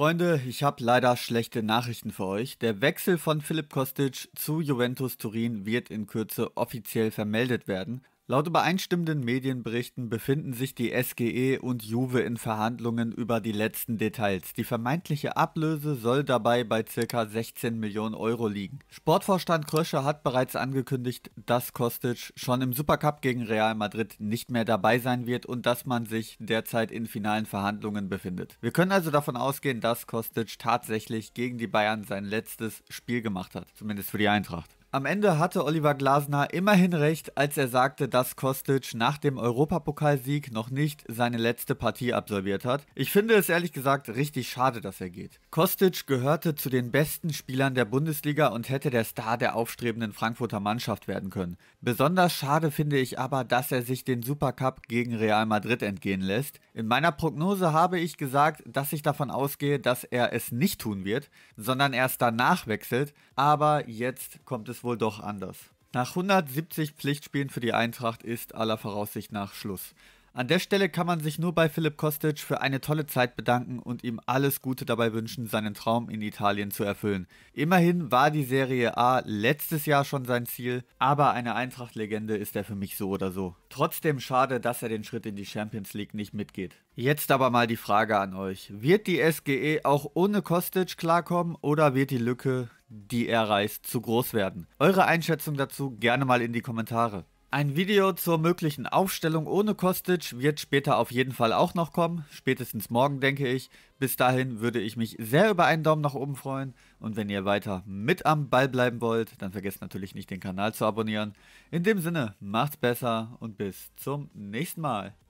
Freunde, ich habe leider schlechte Nachrichten für euch. Der Wechsel von Philipp Kostic zu Juventus Turin wird in Kürze offiziell vermeldet werden. Laut übereinstimmenden Medienberichten befinden sich die SGE und Juve in Verhandlungen über die letzten Details. Die vermeintliche Ablöse soll dabei bei ca. 16 Millionen Euro liegen. Sportvorstand Krösche hat bereits angekündigt, dass Kostic schon im Supercup gegen Real Madrid nicht mehr dabei sein wird und dass man sich derzeit in finalen Verhandlungen befindet. Wir können also davon ausgehen, dass Kostic tatsächlich gegen die Bayern sein letztes Spiel gemacht hat, zumindest für die Eintracht. Am Ende hatte Oliver Glasner immerhin recht, als er sagte, dass Kostic nach dem Europapokalsieg noch nicht seine letzte Partie absolviert hat. Ich finde es ehrlich gesagt richtig schade, dass er geht. Kostic gehörte zu den besten Spielern der Bundesliga und hätte der Star der aufstrebenden Frankfurter Mannschaft werden können. Besonders schade finde ich aber, dass er sich den Supercup gegen Real Madrid entgehen lässt. In meiner Prognose habe ich gesagt, dass ich davon ausgehe, dass er es nicht tun wird, sondern erst danach wechselt. Aber jetzt kommt es wohl doch anders. Nach 170 Pflichtspielen für die Eintracht ist aller Voraussicht nach Schluss. An der Stelle kann man sich nur bei Philipp Kostic für eine tolle Zeit bedanken und ihm alles Gute dabei wünschen, seinen Traum in Italien zu erfüllen. Immerhin war die Serie A letztes Jahr schon sein Ziel, aber eine Eintracht-Legende ist er für mich so oder so. Trotzdem schade, dass er den Schritt in die Champions League nicht mitgeht. Jetzt aber mal die Frage an euch. Wird die SGE auch ohne Kostic klarkommen oder wird die Lücke, die er reißt, zu groß werden? Eure Einschätzung dazu gerne mal in die Kommentare. Ein Video zur möglichen Aufstellung ohne Kostic wird später auf jeden Fall auch noch kommen, spätestens morgen denke ich. Bis dahin würde ich mich sehr über einen Daumen nach oben freuen und wenn ihr weiter mit am Ball bleiben wollt, dann vergesst natürlich nicht den Kanal zu abonnieren. In dem Sinne, macht's besser und bis zum nächsten Mal.